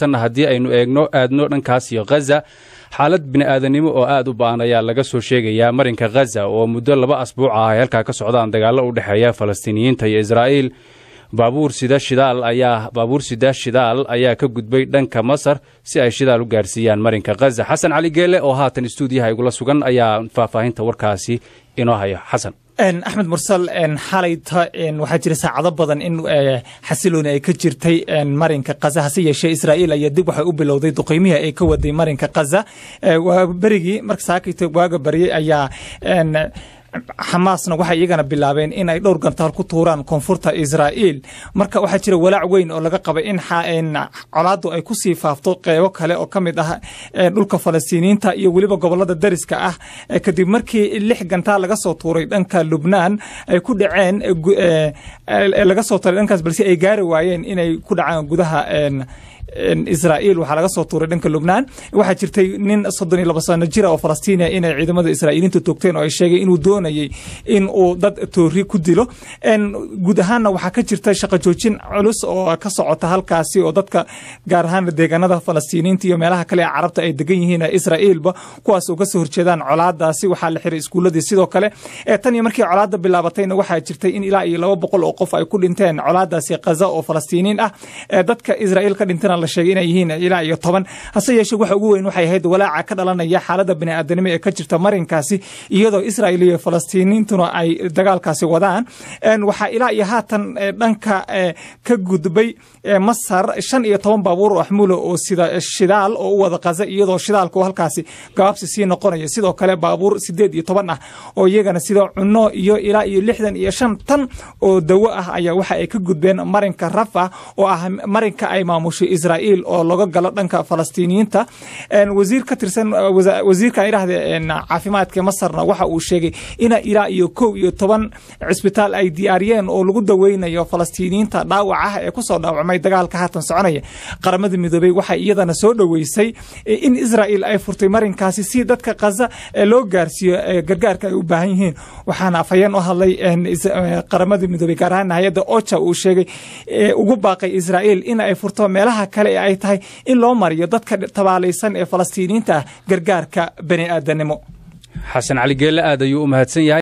tanna haddii aynu eegno aadno dhankaasiyo khaza xaalad bini bini'aadanimo oo aad u ba'an ayaa laga soo sheegayaa marinka khaza oo muddo laba asbuuc ah ay halkaa ka socdaan dagaallo u dhexeeya falastiiniyiinta iyo israa'iil baabuur sida shidaal ayaa baabuur sida shidaal ayaa ka gudbay dhanka masar si ay shidaal u gaarsiiyaan marinka khaza xasan cali geele oo haatan istuudiyaha igula sugan ayaa faahfaahinta warkaasi inoo hayo xasan axmed mursal xalayta waxaa jira saacado badan in eh, xasilooni ay ka jirtay marinka kaza hase yeeshee israa'iil ayaa dib waxay u bilowday duqiymihii ay ka waday marinka kaza eh, berigii marka saakayto waaga baryay ayaa xamaasna waxay iyagana bilaabeen inay dhowr gantaal ku tuuraan koonfurta israa'iil marka waxaa jira walaac weyn oo laga qabay in colaaddu ay ku sii faafto qeybo kale oo ka mid ah dhulka falastiiniyiinta iyo weliba gobolada dariska ah kadib markii lix gantaal laga soo tuuray dhanka lubnaan ay ku dhaceen laga soo tuuray dhankaas balse ay gaari waayeen inay ku dhacaan gudaha israa'iil waxaa laga soo tuuray dhanka lubnaan waxaa jirtay nin soddon iyo laba sano jira oo falastiinia inay ciidamada israa'iiliinta toogteen oo ay sheegay inuu doonayay in uu dad toori ku dilo guud ahaanna waxaa ka jirta shaqo joojin culus oo ka socota halkaasi oo dadka gaar ahaan deegaanada falastiiniinta iyo meelaha kale ee carabta ay degan yihiin israa'iilba kuwaas oo soo horjeedaan colaadaasi waxaa la xiray iskuulladii sidoo kale tan iyo markii colaadda bilaabatayna waxaa jirtay in ilaa iyo laba boqol oo qof ay ku dhinteen colaadaasi khaza oo falastiiniin ah dadka israa'iil ka dhintana sheegay inay yihiin ilaa iyo toban hase yeeshee waxa ugu weyn waxay ahayd walaaca ka dhalanaya xaaladda bini'aadanimo ee ka jirta marinkaasi iyadoo israa'iil iyo falastiiniintuna ay dagaalkaasi wadaan waxaa ilaa iyo haatan dhanka ka gudbay masar shan iyo toban baabuur oo axmuula oo sida shidaal oo u wada qaza iyadoo shidaalku halkaasi gabaabsi sii noqonaya sidoo kale baabuur siddeed iyo toban ah oo iyagana sida cunno iyo ilaa iyo lixdan iyo shan tan oo dawo ah ayaa waxa ay ka gudbeen marinka rafah oo ah marinka ay maamushay israel israa'iil oo laga galo dhanka falastiiniyiinta wasiir ka tirsan uh, wasiirkan idhaahde caafimaadka masarna waxa uu sheegay ina ilaa iyo kow iyo toban cisbitaal ay diyaariyeen oo lagu daweynayo falastiiniyiinta dhaawacah ee kusoo dhaawacmay dagaalka haatan soconaya qaramada midoobey waxay iyadana soo dhoweysay e, in israa'iil ay furtay marinkaasi si dadka khaza e, loo gaarsiiyo e, gargaarka ay u baahan yihiin waxaana afhayeen u hadlay qaramada midoobey gaar ahaan hay-adda oja uu sheegay ugu baaqay israa'iil in ay furto meelaha kale ee ay tahay in loo mariyo dadka tabaalaysan ee falastiiniinta ah gargaarka bani aadanimo xasan cali geelle aad ayuu u mahadsan yahay